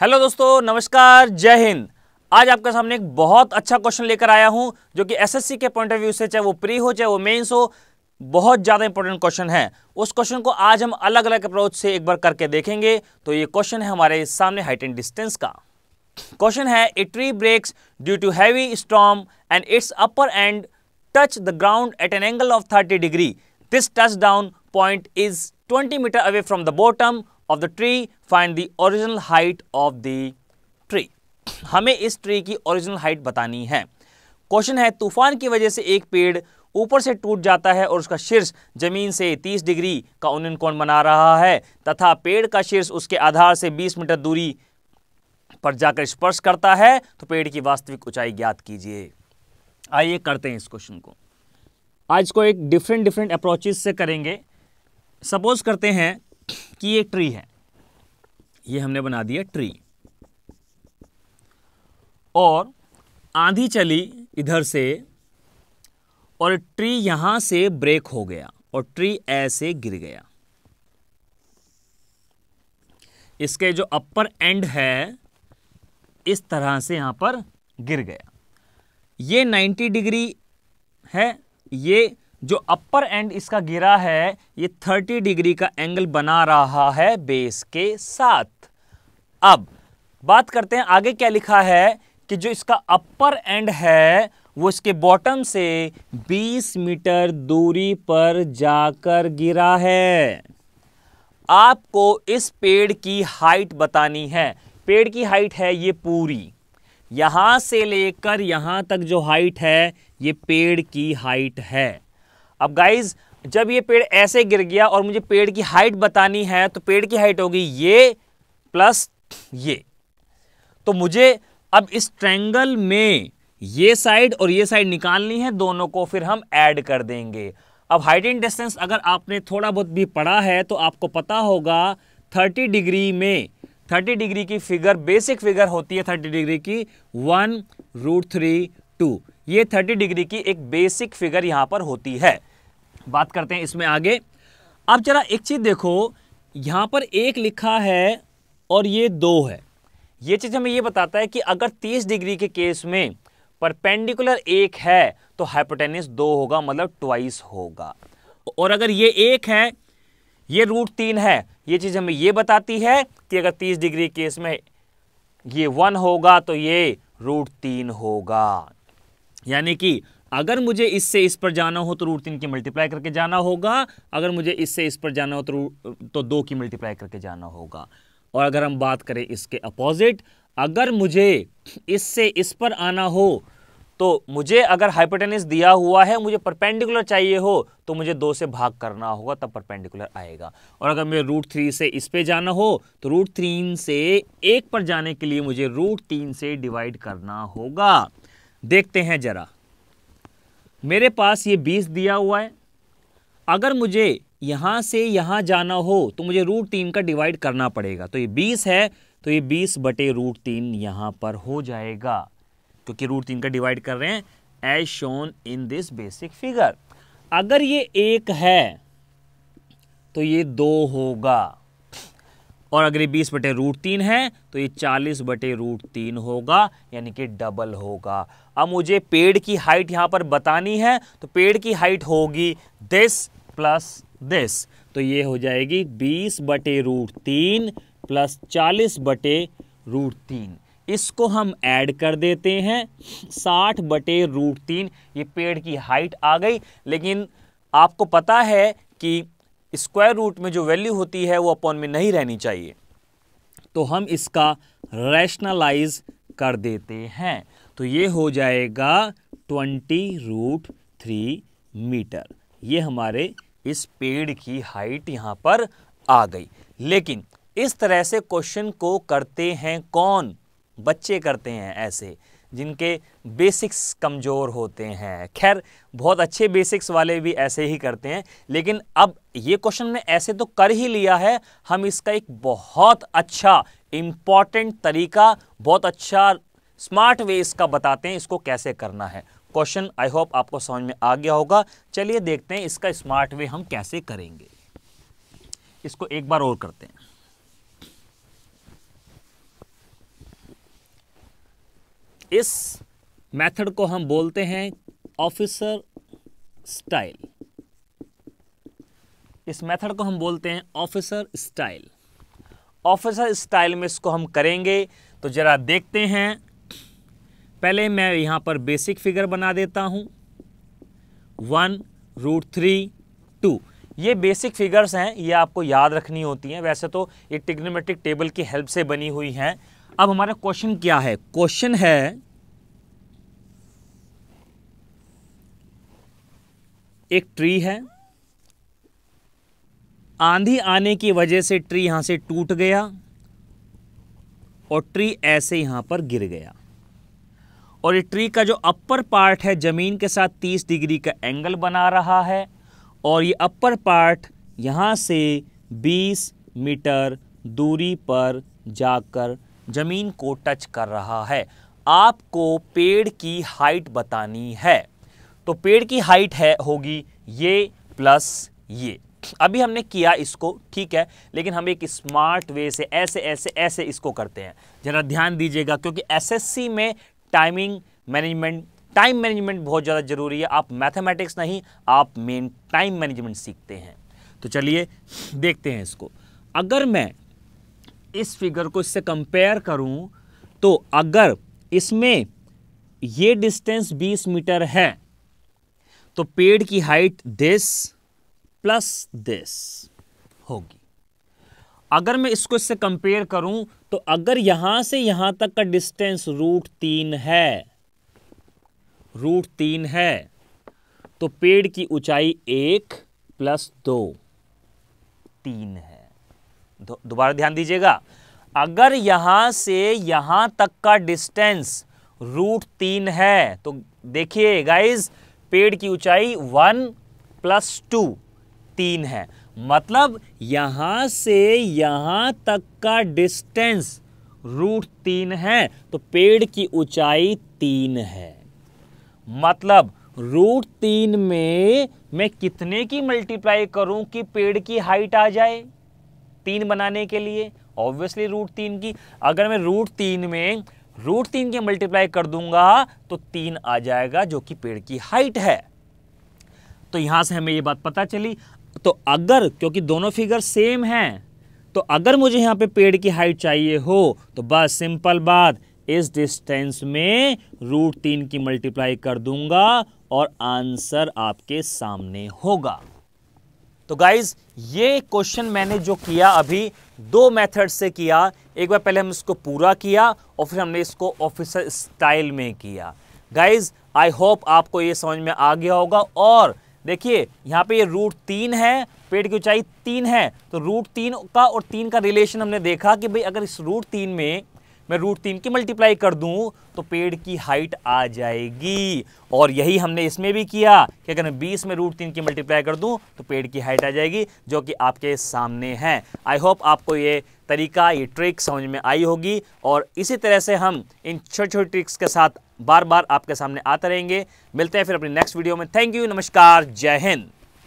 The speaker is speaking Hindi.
हेलो दोस्तों नमस्कार जय हिंद आज आपके सामने एक बहुत अच्छा क्वेश्चन लेकर आया हूं जो कि एसएससी के पॉइंट ऑफ व्यू से चाहे वो प्री हो चाहे वो मेंस हो बहुत ज़्यादा इंपॉर्टेंट क्वेश्चन है उस क्वेश्चन को आज हम अलग अलग अप्रोच से एक बार करके देखेंगे तो ये क्वेश्चन है हमारे सामने हाइट एंड डिस्टेंस का क्वेश्चन है a tree breaks due to heavy storm and its upper end touch the ground at an angle of thirty degree this touch down point is twenty metre away from the bottom of the tree find the original height of the tree हमें इस ट्री की ओरिजिनल हाइट बतानी है क्वेश्चन है तूफान की वजह से एक पेड़ ऊपर से टूट जाता है और उसका शीर्ष जमीन से 30 डिग्री का उन्न कोण बना रहा है तथा पेड़ का शीर्ष उसके आधार से 20 मीटर दूरी पर जाकर स्पर्श करता है तो पेड़ की वास्तविक ऊंचाई ज्ञात कीजिए आइए करते हैं इस क्वेश्चन को आज को एक डिफरेंट डिफरेंट अप्रोचेज से करेंगे सपोज करते हैं कि ये ट्री है ये हमने बना दिया ट्री और आंधी चली इधर से और ट्री यहां से ब्रेक हो गया और ट्री ऐसे गिर गया इसके जो अपर एंड है इस तरह से यहां पर गिर गया ये 90 डिग्री है ये जो अपर एंड इसका गिरा है ये 30 डिग्री का एंगल बना रहा है बेस के साथ अब बात करते हैं आगे क्या लिखा है कि जो इसका अपर एंड है वो इसके बॉटम से 20 मीटर दूरी पर जाकर गिरा है आपको इस पेड़ की हाइट बतानी है पेड़ की हाइट है ये पूरी यहाँ से लेकर यहाँ तक जो हाइट है ये पेड़ की हाइट है अब गाइज जब ये पेड़ ऐसे गिर गया और मुझे पेड़ की हाइट बतानी है तो पेड़ की हाइट होगी ये प्लस ये तो मुझे अब इस ट्रैंगल में ये साइड और ये साइड निकालनी है दोनों को फिर हम ऐड कर देंगे अब हाइट एंड डिस्टेंस अगर आपने थोड़ा बहुत भी पढ़ा है तो आपको पता होगा थर्टी डिग्री में थर्टी डिग्री की फिगर बेसिक फिगर होती है थर्टी डिग्री की वन रूट थ्री टू ये थर्टी डिग्री की एक बेसिक फिगर यहाँ पर होती है बात करते हैं इसमें आगे अब जरा एक चीज़ देखो यहाँ पर एक लिखा है और ये दो है ये चीज़ हमें ये बताता है कि अगर 30 डिग्री के केस में परपेंडिकुलर एक है तो हाइपोटेनिस दो होगा मतलब ट्वाइस होगा और अगर ये एक है ये रूट तीन है ये चीज़ हमें ये बताती है कि अगर 30 डिग्री केस में ये वन होगा तो ये रूट तीन होगा यानी कि अगर मुझे इससे इस पर जाना हो तो रूट तीन की मल्टीप्लाई करके जाना होगा अगर मुझे इससे इस पर जाना हो तो तो दो की मल्टीप्लाई करके जाना होगा और अगर हम बात करें इसके अपोजिट अगर मुझे इससे इस पर आना हो तो मुझे अगर हाइपोटेनिस दिया हुआ है मुझे परपेंडिकुलर चाहिए हो तो मुझे दो से भाग करना होगा तब परपेंडिकुलर आएगा और अगर मुझे रूट थ्री से इस पे जाना हो तो रूट थ्रीन से एक पर जाने के लिए मुझे रूट तीन से डिवाइड करना होगा देखते हैं जरा मेरे पास ये बीस दिया हुआ है अगर मुझे यहाँ से यहाँ जाना हो तो मुझे रूट तीन का डिवाइड करना पड़ेगा तो ये बीस है तो ये बीस बटे रूट तीन यहाँ पर हो जाएगा क्योंकि रूट तीन का डिवाइड कर रहे हैं as shown in this basic figure अगर ये एक है तो ये दो होगा और अगर ये बीस बटे रूट तीन है तो ये चालीस बटे रूट तीन होगा यानी कि डबल होगा अब मुझे पेड़ की हाइट यहाँ पर बतानी है तो पेड़ की हाइट होगी दिस प्लस दिस तो ये हो जाएगी बीस बटे रूट तीन प्लस चालीस बटे रूट तीन इसको हम ऐड कर देते हैं साठ बटे रूट तीन ये पेड़ की हाइट आ गई लेकिन आपको पता है कि स्क्वायर रूट में जो वैल्यू होती है वो अपॉन में नहीं रहनी चाहिए तो हम इसका रैशनलाइज कर देते हैं तो ये हो जाएगा ट्वेंटी रूट थ्री मीटर ये हमारे इस पेड़ की हाइट यहाँ पर आ गई लेकिन इस तरह से क्वेश्चन को करते हैं कौन बच्चे करते हैं ऐसे जिनके बेसिक्स कमज़ोर होते हैं खैर बहुत अच्छे बेसिक्स वाले भी ऐसे ही करते हैं लेकिन अब ये क्वेश्चन ने ऐसे तो कर ही लिया है हम इसका एक बहुत अच्छा इम्पॉर्टेंट तरीका बहुत अच्छा स्मार्ट वे इसका बताते हैं इसको कैसे करना है क्वेश्चन आई होप आपको समझ में आ गया होगा चलिए देखते हैं इसका स्मार्ट वे हम कैसे करेंगे इसको एक बार और करते हैं इस मेथड को हम बोलते हैं ऑफिसर स्टाइल इस मेथड को हम बोलते हैं ऑफिसर स्टाइल ऑफिसर स्टाइल में इसको हम करेंगे तो ज़रा देखते हैं पहले मैं यहाँ पर बेसिक फिगर बना देता हूँ वन रूट थ्री टू ये बेसिक फिगर्स हैं ये आपको याद रखनी होती हैं वैसे तो ये टिग्नोमेट्रिक टेबल की हेल्प से बनी हुई हैं अब हमारा क्वेश्चन क्या है क्वेश्चन है एक ट्री है आंधी आने की वजह से ट्री यहाँ से टूट गया और ट्री ऐसे यहाँ पर गिर गया और ये ट्री का जो अपर पार्ट है ज़मीन के साथ 30 डिग्री का एंगल बना रहा है और ये अपर पार्ट यहाँ से 20 मीटर दूरी पर जाकर ज़मीन को टच कर रहा है आपको पेड़ की हाइट बतानी है तो पेड़ की हाइट है होगी ये प्लस ये अभी हमने किया इसको ठीक है लेकिन हम एक स्मार्ट वे से ऐसे ऐसे ऐसे इसको करते हैं ज़रा ध्यान दीजिएगा क्योंकि एसएससी में टाइमिंग मैनेजमेंट टाइम मैनेजमेंट बहुत ज़्यादा ज़रूरी है आप मैथमेटिक्स नहीं आप मेन टाइम मैनेजमेंट सीखते हैं तो चलिए देखते हैं इसको अगर मैं इस फिगर को इससे कंपेयर करूं तो अगर इसमें ये डिस्टेंस 20 मीटर है तो पेड़ की हाइट दिस प्लस दिस होगी अगर मैं इसको इससे कंपेयर करूं तो अगर यहां से यहां तक का डिस्टेंस रूट तीन है रूट तीन है तो पेड़ की ऊंचाई एक प्लस दो तीन है दोबारा ध्यान दीजिएगा अगर यहाँ से यहाँ तक का डिस्टेंस रूट तीन है तो देखिए गाइज पेड़ की ऊंचाई वन प्लस टू तीन है मतलब यहाँ से यहाँ तक का डिस्टेंस रूट तीन है तो पेड़ की ऊंचाई तीन है मतलब रूट तीन में मैं कितने की मल्टीप्लाई करूं कि पेड़ की हाइट आ जाए तीन बनाने के लिए ऑब्वियसली रूट तीन की अगर मैं रूट तीन में रूट तीन के मल्टीप्लाई कर दूंगा तो तीन आ जाएगा जो कि पेड़ की हाइट है तो यहां से हमें यह बात पता चली तो अगर क्योंकि दोनों फिगर सेम हैं तो अगर मुझे यहाँ पे पेड़ की हाइट चाहिए हो तो बस सिंपल बात इस डिस्टेंस में रूट तीन की मल्टीप्लाई कर दूंगा और आंसर आपके सामने होगा तो गाइज ये क्वेश्चन मैंने जो किया अभी दो मेथड से किया एक बार पहले हम इसको पूरा किया और फिर हमने इसको ऑफिसर स्टाइल में किया गाइज आई होप आपको ये समझ में आ गया होगा और देखिए यहाँ पे ये रूट तीन है पेट की ऊंचाई तीन है तो रूट तीन का और तीन का रिलेशन हमने देखा कि भाई अगर इस रूट तीन में मैं रूट तीन की मल्टीप्लाई कर दूं तो पेड़ की हाइट आ जाएगी और यही हमने इसमें भी किया कि अगर मैं बीस में रूट तीन की मल्टीप्लाई कर दूं तो पेड़ की हाइट आ जाएगी जो कि आपके सामने है आई होप आपको ये तरीका ये ट्रिक समझ में आई होगी और इसी तरह से हम इन छोटे छोटे ट्रिक्स के साथ बार बार आपके सामने आते रहेंगे मिलते हैं फिर अपनी नेक्स्ट वीडियो में थैंक यू नमस्कार जय हिंद